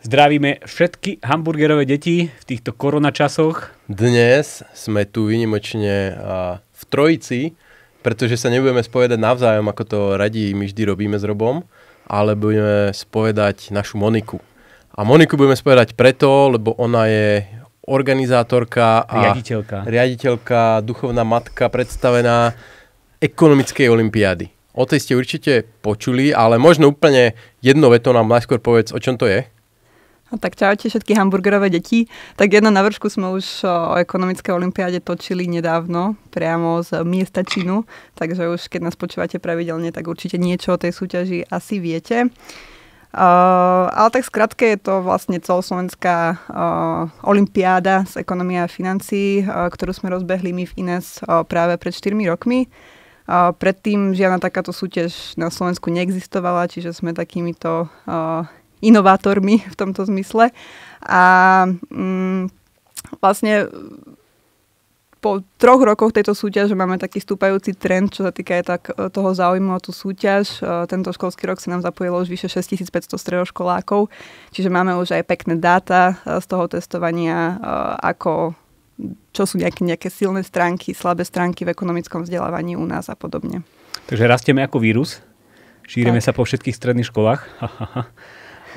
Zdravíme všetky hamburgerové deti v týchto koronačasoch. Dnes sme tu vynimočne v trojici, pretože sa nebudeme spovedať navzájom, ako to radí my vždy robíme s Robom, ale budeme spovedať našu Moniku. A Moniku budeme spovedať preto, lebo ona je organizátorka a riaditeľka, riaditeľka duchovná matka predstavená ekonomickej olimpiády. O tej ste určite počuli, ale možno úplne jedno veto nám najskôr povedz, o čom to je. No tak čaute všetky hamburgerové deti. Tak jedno na vršku sme už o ekonomickej olimpiáde točili nedávno, priamo z miesta Činu, takže už keď nás počúvate pravidelne, tak určite niečo o tej súťaži asi viete. Eh, ale tak skratke je to vlastne celoslovenská uh, eh, olimpiáda z ekonomia a financí, uh, ktorú sme rozbehli my v INES uh, práve pred 4 rokmi. Uh, predtým žiadna takáto súťaž na Slovensku neexistovala, čiže sme takýmito uh, inovátormi v tomto zmysle. A um, vlastne po troch rokoch tejto súťaže máme taký stúpajúci trend, čo sa týka aj tak e, toho záujmu o tú súťaž. E, tento školský rok sa nám zapojilo už vyše 6500 stredoškolákov, čiže máme už aj pekné dáta e, z toho testovania, ako čo sú nejaké, nejaké silné stránky, slabé stránky v ekonomickom vzdelávaní u nás a podobne. Takže rastieme ako vírus, šírime tak. sa po všetkých stredných školách.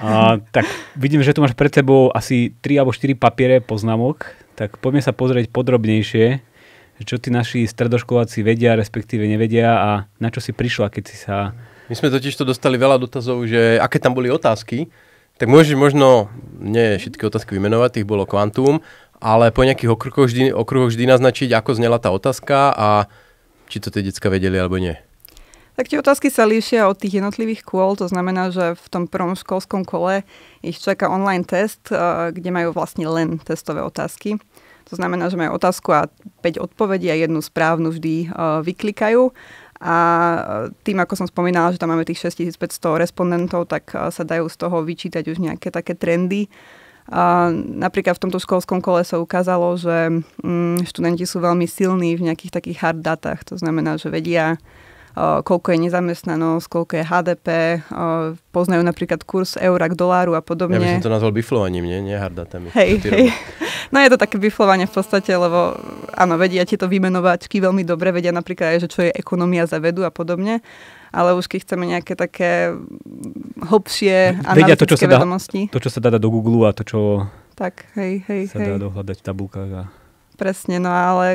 A, tak vidím, že tu máš pred sebou asi 3 alebo 4 papiere poznámok, tak poďme sa pozrieť podrobnejšie, čo ti naši stredoškoláci vedia, respektíve nevedia a na čo si prišla, keď si sa... My sme totiž to dostali veľa dotazov, že aké tam boli otázky, tak môžeš možno, nie všetky otázky vymenovať, tých bolo kvantum, ale po nejakých okruhoch vždy, okruhoch vždy naznačiť, ako znela tá otázka a či to tie decka vedeli alebo nie. Tak tie otázky sa líšia od tých jednotlivých kôl, to znamená, že v tom prvom školskom kole ich čaká online test, eh, kde majú vlastne len testové otázky. To znamená, že majú otázku a 5 odpovedí a jednu správnu vždy eh, vyklikajú. A eh, tým, ako som spomínala, že tam máme tých 6500 respondentov, tak sa dajú z toho vyčítať už nejaké také trendy. A napríklad v tomto školskom kole sa ukázalo, že mm, študenti sú veľmi silní v nejakých takých hard datách. To znamená, že vedia Eh, koľko je nezamestnanosť, koľko je HDP, eh, poznajú napríklad kurz eura k doláru a podobne. Ja by som to nazval biflovaním, nie? Nie hardatami. Hej, hej. No je to také biflovanie v podstate, lebo áno, vedia tieto vymenovať veľmi dobre, vedia napríklad aj, že čo je ekonomia za vedu a podobne ale už keď chceme nejaké také hlbšie Vedia to, čo sa dá, vedomosti. To, čo sa dá do Google a to, čo tak, hej, hej, sa hej. dá dohľadať v tabulkách. A... Presne, no ale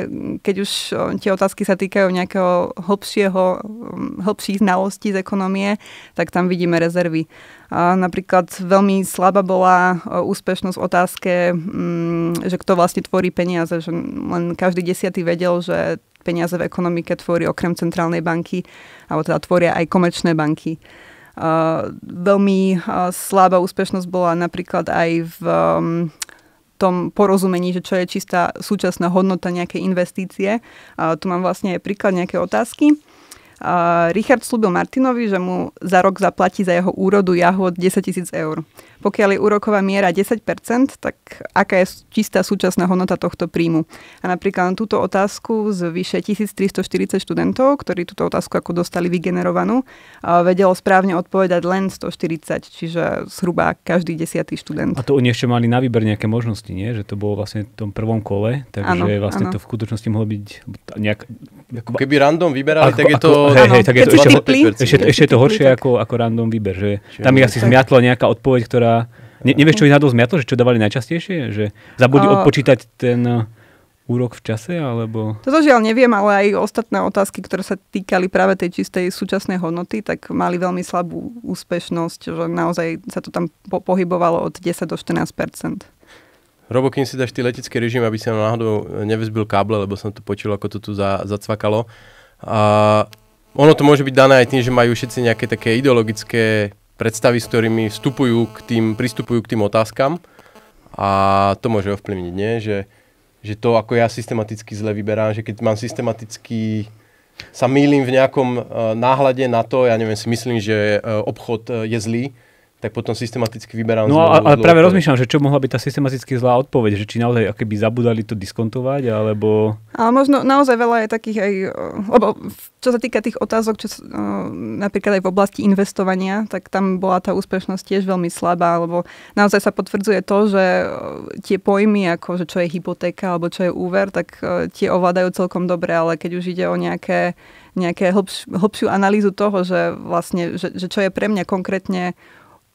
keď už um, tie otázky sa týkajú nejakého hlbšieho, um, hlbších znalostí z ekonomie, tak tam vidíme rezervy. A napríklad veľmi slabá bola uh, úspešnosť otázke, mm, že kto vlastne tvorí peniaze, že len každý desiatý vedel, že peniaze v ekonomike tvorí okrem centrálnej banky, alebo teda tvoria aj komerčné banky. Uh, veľmi uh, slabá úspešnosť bola napríklad aj v um, tom porozumení, že čo je čistá súčasná hodnota nejakej investície. tu mám vlastne aj príklad nejaké otázky. Richard slúbil Martinovi, že mu za rok zaplatí za jeho úrodu od 10 tisíc eur. Pokiaľ je úroková miera 10%, tak aká je čistá súčasná hodnota tohto príjmu? A napríklad na túto otázku z vyše 1340 študentov, ktorí túto otázku ako dostali vygenerovanú, vedelo správne odpovedať len 140, čiže zhruba každý desiatý študent. A to oni ešte mali na výber nejaké možnosti, nie? Že to bolo vlastne v tom prvom kole, takže ano, vlastne ano. to v skutočnosti mohlo byť nejak... Ako, Keby random vyberali, ako, tak je to ako, metóda. Hej, hej, tak je to ešte, ešte, ešte to horšie tak. ako, ako random výber, že tam je asi tak. zmiatla nejaká odpoveď, ktorá... Ne, nevieš, čo ich nadol zmiatlo, že čo dávali najčastejšie? Že zabudli uh, odpočítať ten uh, úrok v čase, alebo... Toto žiaľ neviem, ale aj ostatné otázky, ktoré sa týkali práve tej čistej súčasnej hodnoty, tak mali veľmi slabú úspešnosť, že naozaj sa to tam po- pohybovalo od 10 do 14 Robo, kým si dáš ty letecký režim, aby si náhodou nevyzbil káble, lebo som to počul, ako to tu za, zacvakalo. A ono to môže byť dané aj tým, že majú všetci nejaké také ideologické predstavy, s ktorými vstupujú k tým, pristupujú k tým otázkam a to môže ovplyvniť, nie? Že, že to, ako ja systematicky zle vyberám, že keď mám systematicky sa mýlim v nejakom uh, náhľade na to, ja neviem, si myslím, že uh, obchod uh, je zlý, tak potom systematicky vyberám No a, ale práve rozmýšľam, že čo mohla byť tá systematicky zlá odpoveď, že či naozaj keby zabudali to diskontovať, alebo... Ale možno naozaj veľa je takých aj, eh, lebo čo sa týka tých otázok, čo eh, napríklad aj v oblasti investovania, tak tam bola tá úspešnosť tiež veľmi slabá, lebo naozaj sa potvrdzuje to, že eh, tie pojmy, ako že čo je hypotéka alebo čo je úver, tak tie ovládajú celkom dobre, ale keď už ide o nejaké nejaké hlbš, hlbšiu analýzu toho, že vlastne, že, že čo je pre mňa konkrétne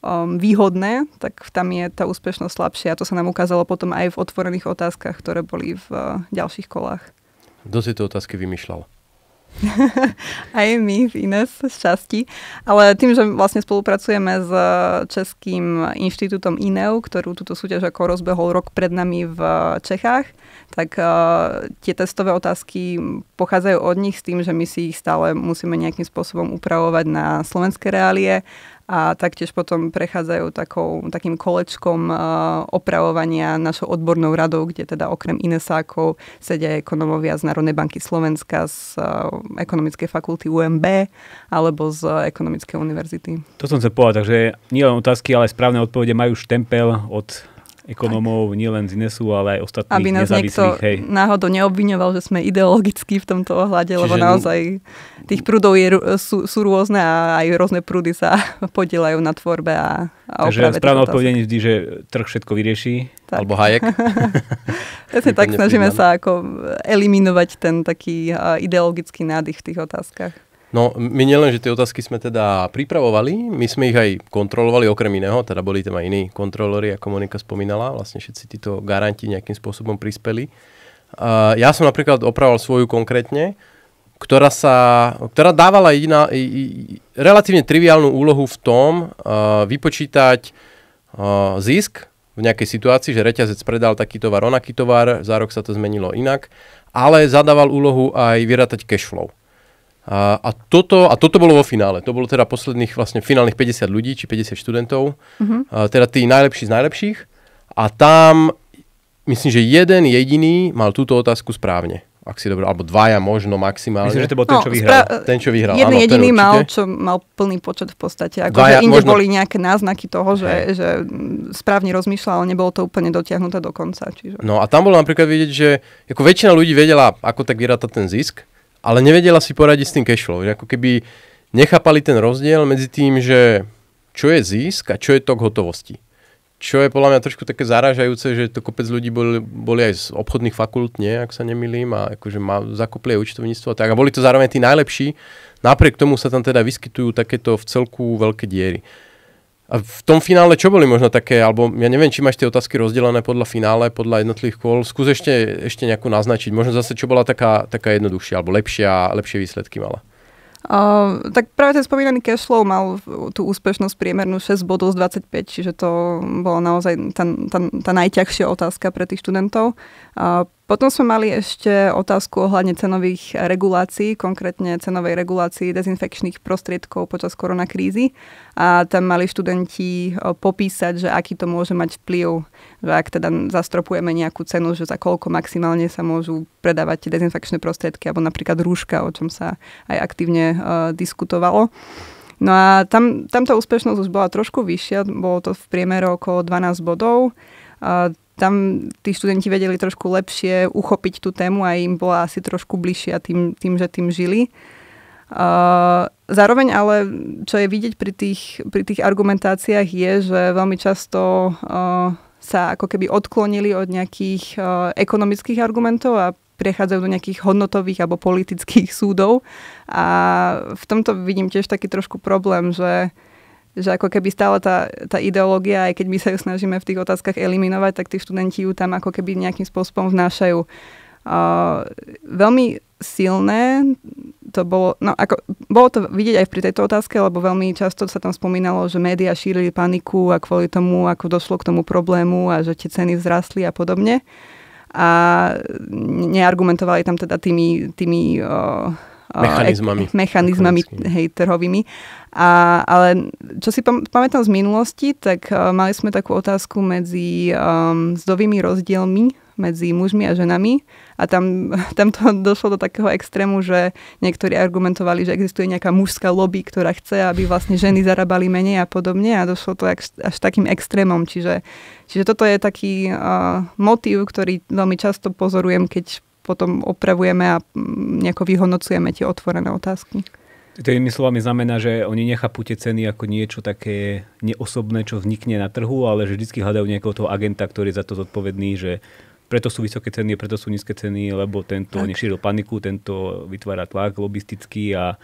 um, výhodné, tak tam je tá úspešnosť slabšia. A to sa nám ukázalo potom aj v otvorených otázkach, ktoré boli v uh, ďalších kolách. Kto si tie otázky vymýšľal? aj my, Ines, z časti. Ale tým, že vlastne spolupracujeme s uh, Českým inštitútom INEU, ktorú túto súťaž ako rozbehol rok pred nami v uh, Čechách, tak uh, tie testové otázky pochádzajú od nich s tým, že my si ich stále musíme nejakým spôsobom upravovať na slovenské reálie a taktiež potom prechádzajú takou, takým kolečkom eh, opravovania našou odbornou radou, kde teda okrem inesákov sedia ekonomovia z Národnej banky Slovenska, z eh, ekonomickej fakulty UMB alebo z ekonomickej univerzity. To som chcel povedať, takže nie len otázky, ale aj správne odpovede majú štempel od ekonómov, nielen z Inesu, ale aj ostatných Aby nás niekto hej. náhodou neobviňoval, že sme ideologicky v tomto ohľade, Čiže lebo no- naozaj tých prúdov je, sú, sú rôzne a aj rôzne prúdy sa podielajú na tvorbe a, a Takže správne odpovedenie vždy, že trh všetko vyrieši. Tak. Alebo ja Presne tak, snažíme sa ako eliminovať ten taký ideologický nádych v tých otázkach. No, my nielen, že tie otázky sme teda pripravovali, my sme ich aj kontrolovali okrem iného, teda boli tam aj iní kontrolóri, ako Monika spomínala, vlastne všetci títo garanti nejakým spôsobom prispeli. Uh, ja som napríklad opravoval svoju konkrétne, ktorá, sa, ktorá dávala jediná, i, i, relatívne triviálnu úlohu v tom uh, vypočítať uh, zisk v nejakej situácii, že reťazec predal taký tovar, onaký tovar, za rok sa to zmenilo inak, ale zadával úlohu aj vyrátať cash flow. A, a, toto, a toto bolo vo finále. To bolo teda posledných vlastne finálnych 50 ľudí, či 50 študentov. Uh-huh. A, teda tí najlepší z najlepších. A tam myslím, že jeden jediný mal túto otázku správne. Ak si dobro, alebo dvaja možno maximálne. Myslím, že to bol ten, no, čo vyhral. Spra- ten, čo vyhral. Jeden áno, jediný ten mal, čo mal plný počet v podstate. Ako, dvaja, že inde možno... boli nejaké náznaky toho, že, hey. že správne rozmýšľal, ale nebolo to úplne dotiahnuté do konca. Čiže... No a tam bolo napríklad vidieť, že ako väčšina ľudí vedela, ako tak vyrátať ten zisk, ale nevedela si poradiť s tým cashflow. Ako keby nechápali ten rozdiel medzi tým, že čo je zisk a čo je tok hotovosti. Čo je podľa mňa trošku také zaražajúce, že to kopec ľudí boli, boli aj z obchodných fakult, nie, ak sa nemýlim, a akože ma, zakopli aj účtovníctvo a tak. A boli to zároveň tí najlepší. Napriek tomu sa tam teda vyskytujú takéto v celku veľké diery. A v tom finále čo boli možno také, alebo ja neviem, či máš tie otázky rozdelené podľa finále, podľa jednotlivých kôl. Skús ešte, ešte nejakú naznačiť. Možno zase, čo bola taká, taká jednoduchšia, alebo lepšia, lepšie výsledky mala. Uh, tak práve ten spomínaný cashflow mal tú úspešnosť priemernú 6 bodov z 25, čiže to bola naozaj tá, tá, tá najťažšia otázka pre tých študentov. Potom sme mali ešte otázku ohľadne cenových regulácií, konkrétne cenovej regulácii dezinfekčných prostriedkov počas koronakrízy. A tam mali študenti popísať, že aký to môže mať vplyv, že ak teda zastropujeme nejakú cenu, že za koľko maximálne sa môžu predávať tie dezinfekčné prostriedky, alebo napríklad rúška, o čom sa aj aktívne uh, diskutovalo. No a tam, tam tá úspešnosť už bola trošku vyššia, bolo to v priemere okolo 12 bodov. Uh, tam tí študenti vedeli trošku lepšie uchopiť tú tému a im bola asi trošku bližšia tým, tým že tým žili. Uh, zároveň ale, čo je vidieť pri tých, pri tých argumentáciách, je, že veľmi často uh, sa ako keby odklonili od nejakých uh, ekonomických argumentov a prechádzajú do nejakých hodnotových alebo politických súdov. A v tomto vidím tiež taký trošku problém, že uh, že ako keby stále tá, tá ideológia, aj keď my sa ju snažíme v tých otázkach eliminovať, tak tí študenti ju tam ako keby nejakým spôsobom vnášajú. Uh, veľmi silné to bolo, no ako, bolo to vidieť aj pri tejto otázke, lebo veľmi často sa tam spomínalo, že médiá šírili paniku a kvôli tomu, ako došlo k tomu problému a že tie ceny vzrastli a podobne. A neargumentovali tam teda tými, tými uh, mechanizmami, mechanizmami hej, trhovými. A, ale čo si pam- pamätám z minulosti, tak uh, mali sme takú otázku medzi um, zdovými rozdielmi medzi mužmi a ženami a tam, tam to došlo do takého extrému, že niektorí argumentovali, že existuje nejaká mužská lobby, ktorá chce, aby vlastne ženy zarábali menej a podobne a došlo to až, až takým extrémom. Čiže, čiže toto je taký uh, motív, ktorý veľmi často pozorujem, keď potom opravujeme a nejako vyhodnocujeme tie otvorené otázky. To inými slovami znamená, že oni nechápu tie ceny ako niečo také neosobné, čo vznikne na trhu, ale že vždy hľadajú nejakého toho agenta, ktorý je za to zodpovedný, že preto sú vysoké ceny, preto sú nízke ceny, lebo tento tak. nešíril paniku, tento vytvára tlak lobistický a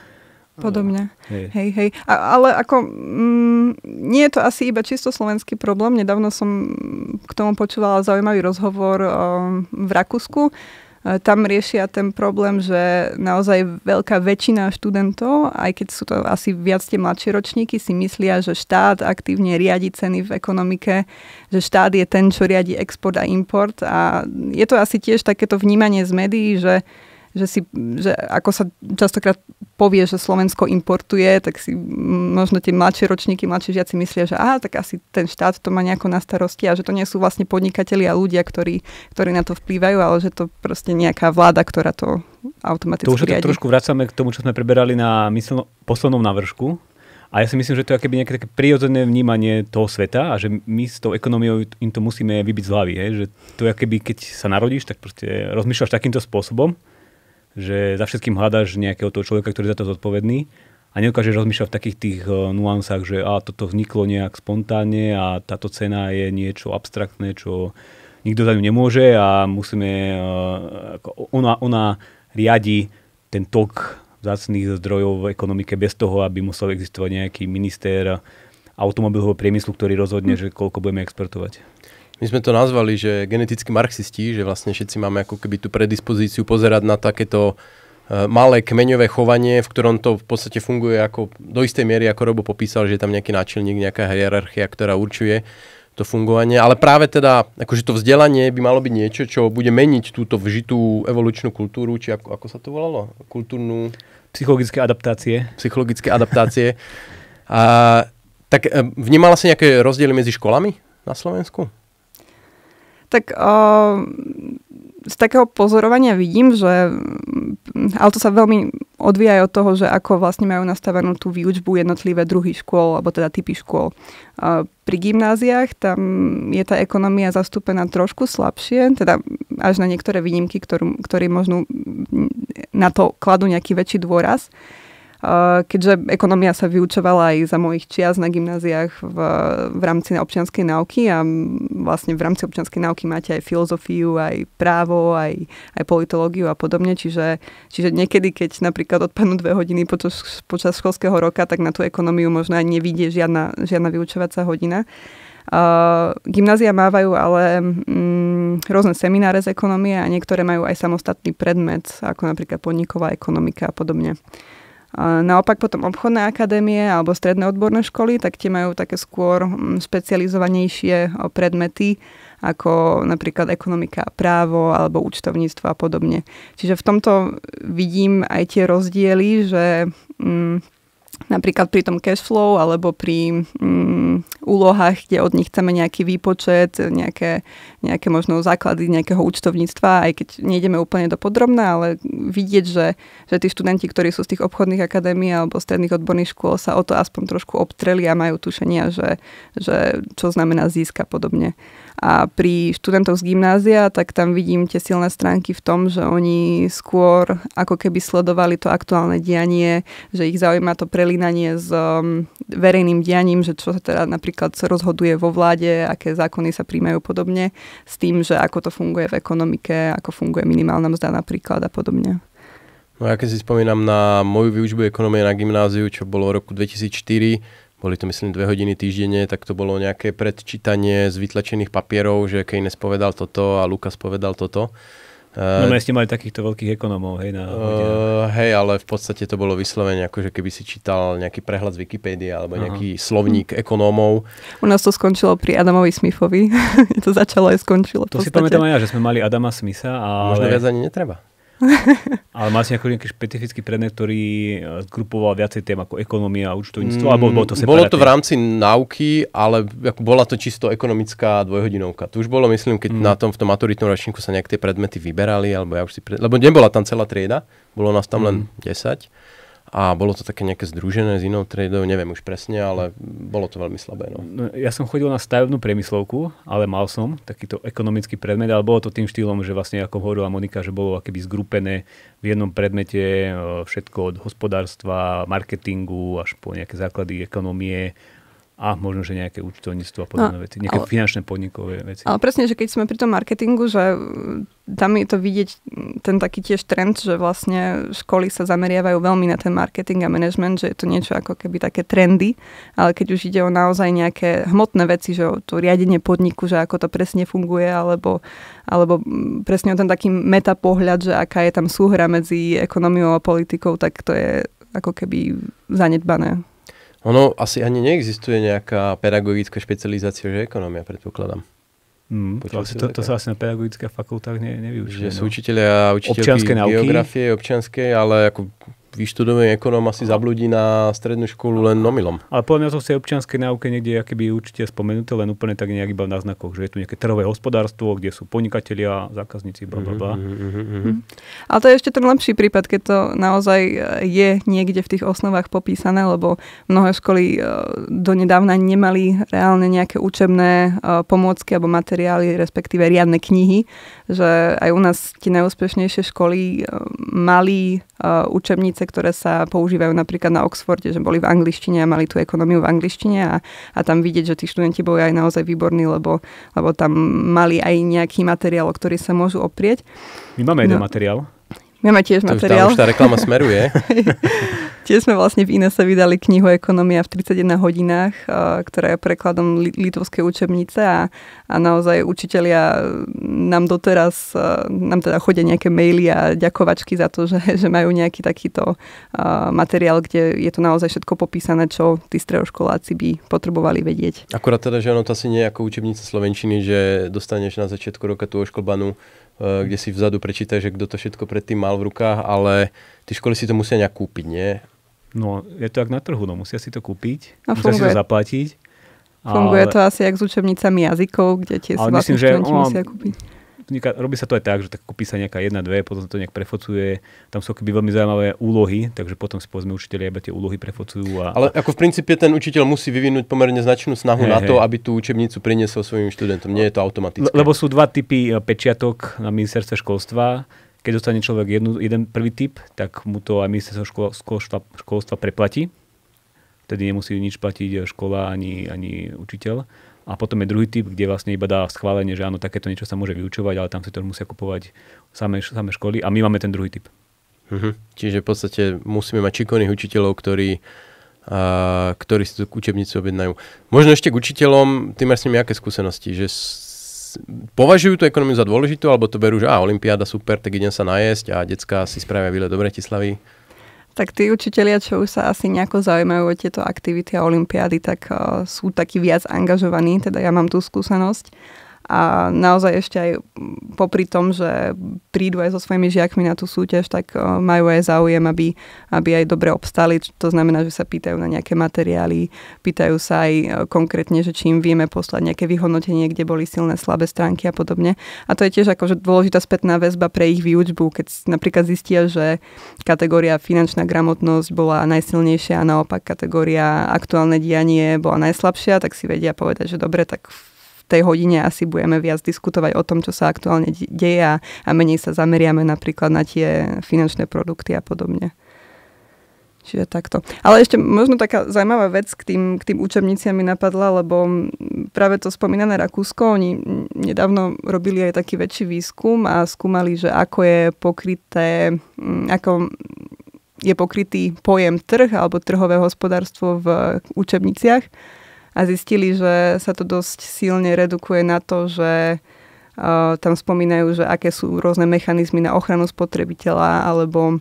Podobne. Hej, hej. hej. A, ale ako, mm, nie je to asi iba čisto slovenský problém. Nedávno som k tomu počúvala zaujímavý rozhovor o, um, v Rakúsku, E, tam riešia ten problém, že naozaj veľká väčšina študentov, aj keď sú to asi viac tie mladšie ročníky, si myslia, že štát aktívne riadi ceny v ekonomike, že štát je ten, čo riadi export a import a je to asi tiež takéto vnímanie z médií, že že, si, že ako sa častokrát povie, že Slovensko importuje, tak si možno tie mladšie ročníky, mladší žiaci myslia, že aha, tak asi ten štát to má nejako na starosti a že to nie sú vlastne podnikatelia a ľudia, ktorí, ktorí na to vplývajú, ale že to proste nejaká vláda, ktorá to automaticky To už riadi. trošku vracame k tomu, čo sme preberali na myslno, poslednom navršku, a ja si myslím, že to je akéby nejaké také prirodzené vnímanie toho sveta a že my s tou ekonomiou im to musíme vybiť z hlavy. Hej? Že to je akéby, keď sa narodíš, tak proste rozmýšľaš takýmto spôsobom že za všetkým hľadáš nejakého toho človeka, ktorý je za to zodpovedný a neukážeš rozmýšľať v takých tých eh, nuansách, že a toto vzniklo nejak spontánne a táto cena je niečo abstraktné, čo nikto za ňu nemôže a musíme, eh, ona, ona riadi ten tok vzácných zdrojov v ekonomike bez toho, aby musel existovať nejaký minister automobilového priemyslu, ktorý rozhodne, hm. že koľko budeme exportovať my sme to nazvali, že genetickí marxisti, že vlastne všetci máme ako keby tú predispozíciu pozerať na takéto e, malé kmeňové chovanie, v ktorom to v podstate funguje ako, do istej miery, ako Robo popísal, že je tam nejaký náčelník, nejaká hierarchia, ktorá určuje to fungovanie, ale práve teda, akože to vzdelanie by malo byť niečo, čo bude meniť túto vžitú evolučnú kultúru, či ako, ako sa to volalo? Kultúrnu... Psychologické adaptácie. Psychologické adaptácie. A, tak e, vnímala si nejaké rozdiely medzi školami na Slovensku? tak uh, z takého pozorovania vidím, že, ale to sa veľmi odvíja aj od toho, že ako vlastne majú nastavenú tú výučbu jednotlivé druhy škôl, alebo teda typy škôl. Pri gymnáziách tam je tá ekonomia zastúpená trošku slabšie, teda až na niektoré výnimky, ktorú, ktorý možno na to kladú nejaký väčší dôraz. Eh, keďže ekonomia sa vyučovala aj za mojich čias na gymnáziách v, v rámci občianskej náuky a vlastne v rámci občianskej náuky máte aj filozofiu, aj právo, aj, aj politológiu a podobne, čiže, čiže niekedy, keď napríklad odpadnú dve hodiny počas, počas školského roka, tak na tú ekonomiu možno aj nevidie žiadna, žiadna vyučovacia hodina. Uh, gymnázia mávajú ale mm, rôzne semináre z ekonomie a niektoré majú aj samostatný predmet, ako napríklad podniková ekonomika a podobne. Naopak potom obchodné akadémie alebo stredné odborné školy, tak tie majú také skôr mm, špecializovanejšie predmety, ako napríklad ekonomika a právo alebo účtovníctvo a podobne. Čiže v tomto vidím aj tie rozdiely, že... Mm, napríklad pri tom cash flow alebo pri mm, úlohách, kde od nich chceme nejaký výpočet, nejaké, nejaké možno základy nejakého účtovníctva, aj keď nejdeme úplne do podrobná, ale vidieť, že, že tí študenti, ktorí sú z tých obchodných akadémií alebo stredných odborných škôl sa o to aspoň trošku obtreli a majú tušenia, že, že čo znamená získa podobne. A pri študentoch z gymnázia, tak tam vidím tie silné stránky v tom, že oni skôr ako keby sledovali to aktuálne dianie, že ich zaujíma to pre prelínanie s um, verejným dianím, že čo sa teda napríklad rozhoduje vo vláde, aké zákony sa príjmajú podobne, s tým, že ako to funguje v ekonomike, ako funguje minimálna mzda napríklad a podobne. No ja keď si spomínam na moju výučbu ekonomie na gymnáziu, čo bolo v roku 2004, boli to myslím dve hodiny týždenne, tak to bolo nejaké predčítanie z vytlačených papierov, že Keynes povedal toto a Lukas povedal toto. No eh, ste mali takýchto veľkých ekonomov, hej, na uh, Hej, ale v podstate to bolo vyslovene, akože že keby si čítal nejaký prehľad z Wikipédie alebo Aha. nejaký slovník hm. ekonomov. U nás to skončilo pri Adamovi Smithovi. to začalo aj skončilo. To si pamätám aj ja, že sme mali Adama Smitha. Ale... Možno viac ani netreba. Ale máš nejaký, nejaký špecifický predmet, ktorý eh, zgrupoval viacej tém ako ekonomia a účtovníctvo? Mm, alebo bolo to Bolo to v rámci náuky, ale bola to čisto ekonomická dvojhodinovka. To už bolo, myslím, keď mm. na tom v tom maturitnom ročníku sa nejaké tie predmety vyberali, alebo ja už si pred... lebo nebola tam celá trieda, bolo nás tam mm. len 10 a bolo to také nejaké združené s inou tradou, neviem už presne, ale bolo to veľmi slabé. No. no. Ja som chodil na stavebnú priemyslovku, ale mal som takýto ekonomický predmet, ale bolo to tým štýlom, že vlastne ako hovorila Monika, že bolo akéby zgrupené v jednom predmete e, všetko od hospodárstva, marketingu až po nejaké základy ekonomie a možno, že nejaké účtovníctvo a no, podobné no, veci, nejaké ale, finančné podnikové veci. Ale presne, že keď sme pri tom marketingu, že tam je to vidieť ten taký tiež trend, že vlastne školy sa zameriavajú veľmi na ten marketing a management, že je to niečo ako keby také trendy, ale keď už ide o naozaj nejaké hmotné veci, že o to riadenie podniku, že ako to presne funguje, alebo, alebo presne o ten taký meta pohľad, že aká je tam súhra medzi ekonomiou a politikou, tak to je ako keby zanedbané. Ono asi ani neexistuje nejaká pedagogická špecializácia, že ekonomia predpokladám. Mm, to, asi, to, to sa asi na pedagogických fakultách ne, nevyučuje. Že no. sú učiteľia a učiteľky občianskej nauky. geografie, občianskej, ale ako vyštudovaný ekonom asi zabludí na strednú školu len nomilom. Ale podľa mňa to si občianskej náuke niekde by určite spomenuté, len úplne tak nejak iba v náznakoch, že je tu nejaké trhové hospodárstvo, kde sú podnikatelia, zákazníci, bla bla bla. Mhm, mhm, mhm, Ale to je ešte ten lepší prípad, keď to naozaj e, je niekde v tých osnovách popísané, lebo mnohé školy e, donedávna nemali reálne nejaké učebné e, pomôcky alebo materiály, respektíve riadne knihy, že aj u nás tie najúspešnejšie školy mali učebnice práce, ktoré sa používajú napríklad na Oxforde, že boli v angličtine a mali tú ekonómiu v angličtine a, a tam vidieť, že tí študenti boli aj naozaj výborní, lebo, lebo tam mali aj nejaký materiál, o ktorý sa môžu oprieť. My máme jeden no. materiál Máme tiež to materiál. Už tá, už tá reklama smeruje. tiež sme vlastne v Inese vydali knihu Ekonomia v 31 hodinách, ktorá je prekladom litovskej učebnice a, a naozaj učitelia nám doteraz, nám teda chodia nejaké maily a ďakovačky za to, že, že majú nejaký takýto materiál, kde je to naozaj všetko popísané, čo tí stredoškoláci by potrebovali vedieť. Akurát teda, že ono to asi nie je ako učebnica slovenčiny, že dostaneš na začiatku roka tú oškolbanú Eh, kde si vzadu prečítaš, že kto to všetko predtým mal v rukách, ale tie školy si to musia nejak kúpiť, nie? No, je to jak na trhu, no musia si to kúpiť, a musia funguje. si to zaplatiť. Funguje ale... to asi jak s učebnicami jazykov, kde tie si vlastne myslím, že musia kúpiť robí sa to aj tak, že tak kúpi sa nejaká jedna, dve, potom sa to nejak prefocuje. Tam sú keby veľmi zaujímavé úlohy, takže potom si povedzme učiteľi aby tie úlohy prefocujú. A, Ale ako v princípe ten učiteľ musí vyvinúť pomerne značnú snahu he, na to, aby tú učebnicu priniesol svojim študentom. Nie je to automatické. Lebo sú dva typy e, pečiatok na ministerstve školstva keď dostane človek jednu, jeden prvý typ, tak mu to aj ministerstvo škol, školstva, školstva preplatí. Vtedy nemusí nič platiť e, škola ani, ani učiteľ. A potom je druhý typ, kde vlastne iba dá schválenie, že áno, takéto niečo sa môže vyučovať, ale tam si to musia kupovať samé, samé školy. A my máme ten druhý typ. Mhm. Čiže v podstate musíme mať čikovných učiteľov, ktorí, a, ktorí si tú učebnicu objednajú. Možno ešte k učiteľom, ty máš s nimi aké skúsenosti? Že s, považujú tú ekonomiu za dôležitú, alebo to berú, že á, Olympiáda super, tak idem sa najesť a decka si spravia výlet do Bratislavy? Tak tí učitelia, čo už sa asi nejako zaujímajú o tieto aktivity a olimpiády, tak uh, sú takí viac angažovaní, teda ja mám tú skúsenosť a naozaj ešte aj popri tom, že prídu aj so svojimi žiakmi na tú súťaž, tak e, majú aj záujem, aby, aby aj dobre obstali. To znamená, že sa pýtajú na nejaké materiály, pýtajú sa aj e, konkrétne, že či im vieme poslať nejaké vyhodnotenie, kde boli silné, slabé stránky a podobne. A to je tiež akože dôležitá spätná väzba pre ich výučbu, keď napríklad zistia, že kategória finančná gramotnosť bola najsilnejšia a naopak kategória aktuálne dianie bola najslabšia, tak si vedia povedať, že dobre, tak v tej hodine asi budeme viac diskutovať o tom, čo sa aktuálne deje a, menej sa zameriame napríklad na tie finančné produkty a podobne. Čiže takto. Ale ešte možno taká zaujímavá vec k tým, k tým učebniciam mi napadla, lebo práve to spomínané Rakúsko, oni nedávno robili aj taký väčší výskum a skúmali, že ako je pokryté, mm, ako je pokrytý pojem trh alebo trhové hospodárstvo v učebniciach a zistili, že sa to dosť silne redukuje na to, že eh, tam spomínajú, že aké sú rôzne mechanizmy na ochranu spotrebiteľa alebo,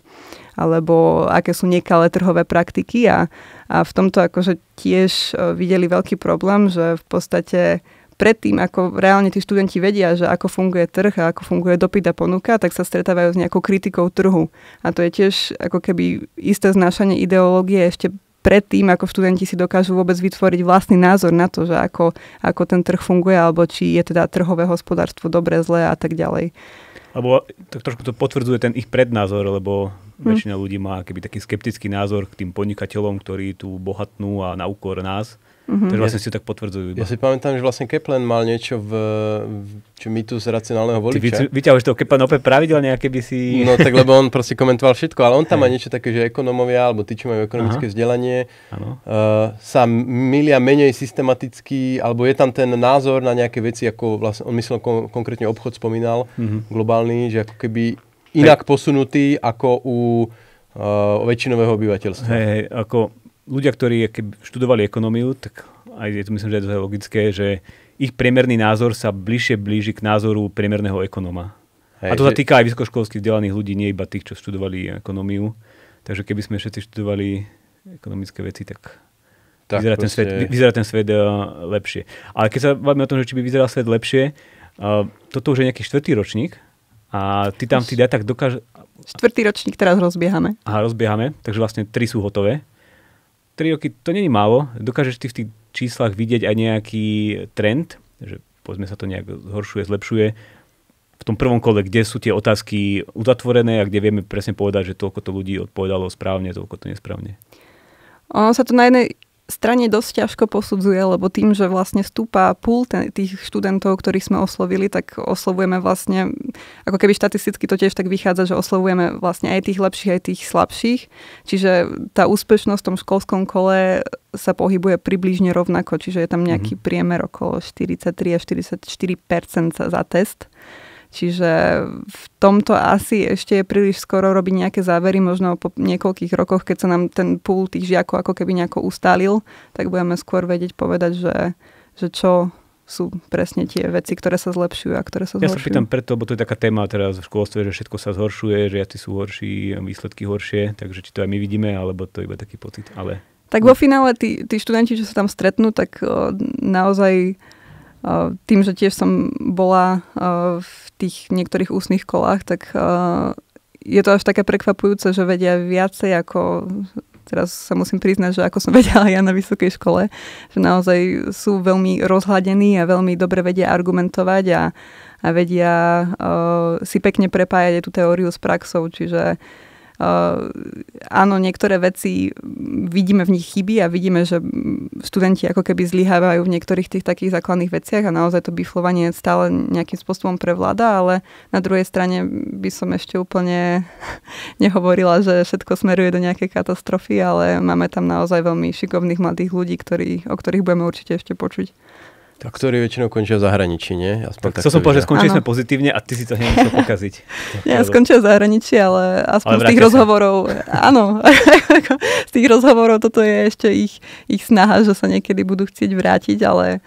alebo aké sú nekalé trhové praktiky a, a v tomto akože tiež eh, videli veľký problém, že v podstate predtým, ako reálne tí študenti vedia, že ako funguje trh a ako funguje dopyt a ponuka, tak sa stretávajú s nejakou kritikou trhu. A to je tiež ako keby isté znášanie ideológie ešte predtým, ako študenti si dokážu vôbec vytvoriť vlastný názor na to, že ako, ako ten trh funguje, alebo či je teda trhové hospodárstvo dobre, zlé a tak ďalej. Alebo tak trošku to potvrdzuje ten ich prednázor, lebo hm. väčšina ľudí má keby taký skeptický názor k tým podnikateľom, ktorí tu bohatnú a na úkor nás. Mm-hmm. Takže vlastne ja, si tak potvrdzujú. Iba. Ja si pamätám, že vlastne Keplen mal niečo v, v čo z racionálneho voliča. Ty vyťahuješ toho Keplen opäť pravidelne, aké by si... No tak lebo on proste komentoval všetko, ale on tam má niečo také, že ekonomovia, alebo tí, čo majú ekonomické Aha. vzdelanie, uh, sa milia menej systematicky, alebo je tam ten názor na nejaké veci, ako vlastne, on myslel kon, konkrétne obchod spomínal, mm-hmm. globálny, že ako keby inak hey. posunutý ako u uh, väčšinového obyvateľstva. Hey, hey, ako ľudia, ktorí študovali ekonómiu, tak aj je to myslím, že je to logické, že ich priemerný názor sa bližšie blíži k názoru priemerného ekonóma. Hej, a to sa týka aj vysokoškolských vzdelaných ľudí, nie iba tých, čo študovali ekonómiu. Takže keby sme všetci študovali ekonomické veci, tak, tak vyzerá, proste... ten svet, vyzerá ten svet uh, lepšie. Ale keď sa bavíme o tom, že či by vyzeral svet lepšie, uh, toto už je nejaký štvrtý ročník a ty tam tí tých datách dokáže... Štvrtý ročník teraz rozbiehame. Aha, rozbiehame, takže vlastne tri sú hotové. 3 roky to není málo. Dokážeš ty v tých číslach vidieť aj nejaký trend, že povedzme sa to nejak zhoršuje, zlepšuje. V tom prvom kole, kde sú tie otázky uzatvorené a kde vieme presne povedať, že toľko to ľudí odpovedalo správne, toľko to nesprávne. Ono sa to na jednej strane dosť ťažko posudzuje, lebo tým, že vlastne stúpa púl tých študentov, ktorých sme oslovili, tak oslovujeme vlastne, ako keby štatisticky to tiež tak vychádza, že oslovujeme vlastne aj tých lepších, aj tých slabších. Čiže tá úspešnosť v tom školskom kole sa pohybuje približne rovnako, čiže je tam nejaký mm-hmm. priemer okolo 43 až 44 za test. Čiže v tomto asi ešte je príliš skoro robiť nejaké závery, možno po niekoľkých rokoch, keď sa nám ten púl tých žiakov ako keby nejako ustálil, tak budeme skôr vedieť povedať, že, že čo sú presne tie veci, ktoré sa zlepšujú a ktoré sa zhoršujú. Ja sa pýtam preto, lebo to je taká téma teraz v školstve, že všetko sa zhoršuje, žiaci sú horší, výsledky horšie, takže či to aj my vidíme, alebo to je iba taký pocit, ale... Tak vo finále tí, tí študenti, čo sa tam stretnú, tak o, naozaj Eh, tým, že tiež som bola eh, v tých niektorých ústnych kolách, tak eh, je to až také prekvapujúce, že vedia viacej ako teraz sa musím priznať, že ako som vedela ja na vysokej škole, že naozaj sú veľmi rozhladení a veľmi dobre vedia argumentovať a, a vedia uh, si pekne prepájať aj tú teóriu s praxou, čiže uh, Eh, áno, niektoré veci mm, vidíme v nich chyby a vidíme, že mm, študenti ako keby zlyhávajú v niektorých tých takých základných veciach a naozaj to biflovanie stále nejakým spôsobom prevláda, ale na druhej strane by som ešte úplne nehovorila, že všetko smeruje do nejakej katastrofy, ale máme tam naozaj veľmi šikovných mladých ľudí, ktorí, o ktorých budeme určite ešte počuť. Tak, ktorý väčšinou končia v zahraničí, nie? Aspoň tak, tak som povedal, že skončili sme pozitívne a ty si to hneď musel pokaziť. ja skončia v zahraničí, ale aspoň ale z tých sa. rozhovorov, áno, z tých rozhovorov toto je ešte ich, ich snaha, že sa niekedy budú chcieť vrátiť, ale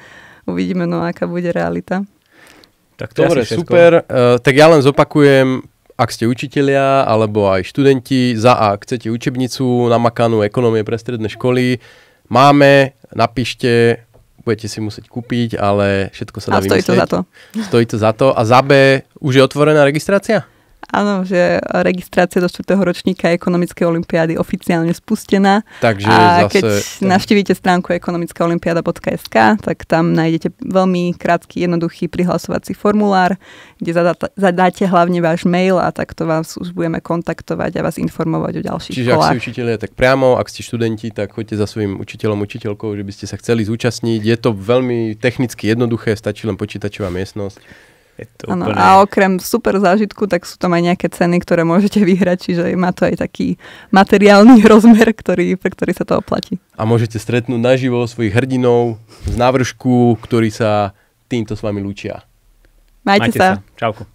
uvidíme, no aká bude realita. Tak to Dobre, super. Uh, tak ja len zopakujem, ak ste učitelia alebo aj študenti, za a chcete učebnicu namakanú ekonomie pre stredné školy, máme, napíšte budete si musieť kúpiť, ale všetko sa dá a stojí vymyslieť. to za to. Stojí to za to. A za B, už je otvorená registrácia? Áno, že registrácia do 4. ročníka ekonomickej olimpiády oficiálne spustená. Takže a zase... keď ten... navštívite stránku ekonomickaolimpiada.sk, tak tam nájdete veľmi krátky, jednoduchý prihlasovací formulár, kde zadáte, zadáte hlavne váš mail a takto vás už budeme kontaktovať a vás informovať o ďalších Čiže školách. ak ste učiteľia, tak priamo, ak ste študenti, tak choďte za svojim učiteľom, učiteľkou, že by ste sa chceli zúčastniť. Je to veľmi technicky jednoduché, stačí len počítačová miestnosť. Ano, úplne... a okrem super zážitku, tak sú tam aj nejaké ceny, ktoré môžete vyhrať, čiže má to aj taký materiálny rozmer, ktorý, pre ktorý sa to oplatí. A môžete stretnúť naživo svojich hrdinov z návršku, ktorí sa týmto s vami lúčia. Majte, Majte sa. sa. Čauko.